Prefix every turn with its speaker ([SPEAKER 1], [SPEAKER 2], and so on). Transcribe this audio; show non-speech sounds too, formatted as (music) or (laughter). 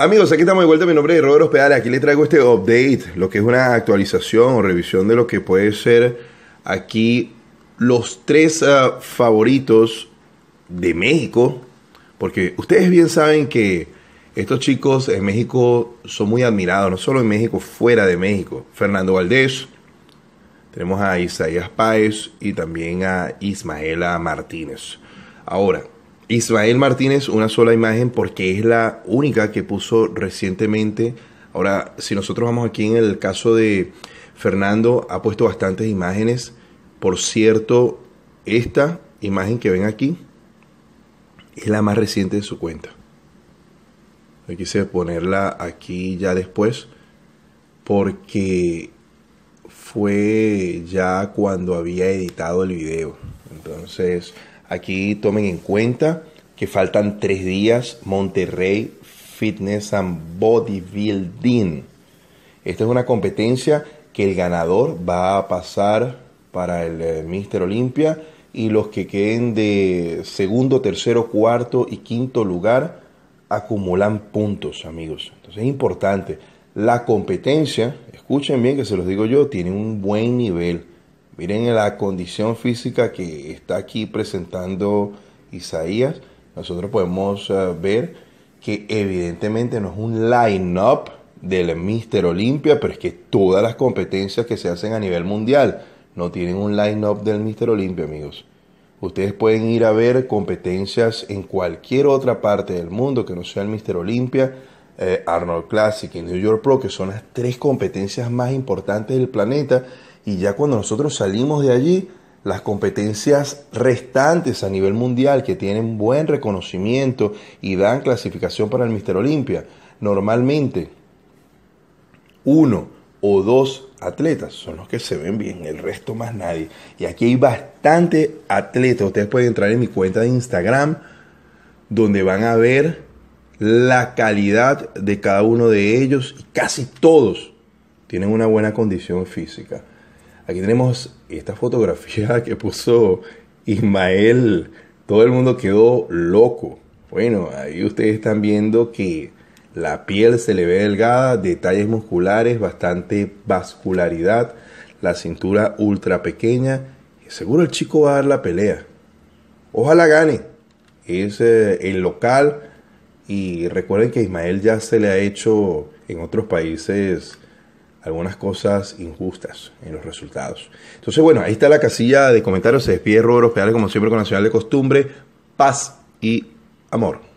[SPEAKER 1] Amigos, aquí estamos de vuelta. Mi nombre es Roberto Ospedale, Aquí les traigo este update, lo que es una actualización o revisión de lo que puede ser aquí los tres ah, favoritos de México. Porque ustedes bien saben que estos chicos en México son muy admirados, no solo en México, fuera de México. Fernando Valdés, tenemos a Isaías Páez y también a Ismaela Martínez. Ahora, Ismael Martínez, una sola imagen porque es la única que puso recientemente. Ahora, si nosotros vamos aquí en el caso de Fernando, ha puesto bastantes imágenes. Por cierto, esta imagen que ven aquí es la más reciente de su cuenta. quise ponerla aquí ya después porque fue ya cuando había editado el video. Entonces, Aquí tomen en cuenta que faltan tres días Monterrey Fitness and Bodybuilding. Esta es una competencia que el ganador va a pasar para el eh, Mister Olimpia y los que queden de segundo, tercero, cuarto y quinto lugar acumulan puntos, amigos. Entonces es importante. La competencia, escuchen bien que se los digo yo, tiene un buen nivel. Miren la condición física que está aquí presentando Isaías. Nosotros podemos eh, ver que evidentemente no es un line-up del Mr. Olimpia, pero es que todas las competencias que se hacen a nivel mundial no tienen un line-up del Mr. Olimpia, amigos. Ustedes pueden ir a ver competencias en cualquier otra parte del mundo que no sea el Mr. Olimpia, eh, Arnold Classic y New York Pro, que son las tres competencias más importantes del planeta y ya cuando nosotros salimos de allí, las competencias restantes a nivel mundial que tienen buen reconocimiento y dan clasificación para el Mister Olimpia, normalmente uno o dos atletas son los que se ven bien, el resto más nadie. Y aquí hay bastante atletas. Ustedes pueden entrar en mi cuenta de Instagram donde van a ver la calidad de cada uno de ellos y casi todos tienen una buena condición física. Aquí tenemos esta fotografía (laughs) que puso Ismael. Todo el mundo quedó loco. Bueno, ahí ustedes están viendo que la piel se le ve delgada, detalles musculares, bastante vascularidad, la cintura ultra pequeña. Seguro el chico va a dar la pelea. Ojalá gane. Es eh, el local. Y recuerden que Ismael ya se le ha hecho en otros países algunas cosas injustas en los resultados. Entonces, bueno, ahí está la casilla de comentarios. Se despide Pedales como siempre, con Nacional de costumbre. Paz y amor.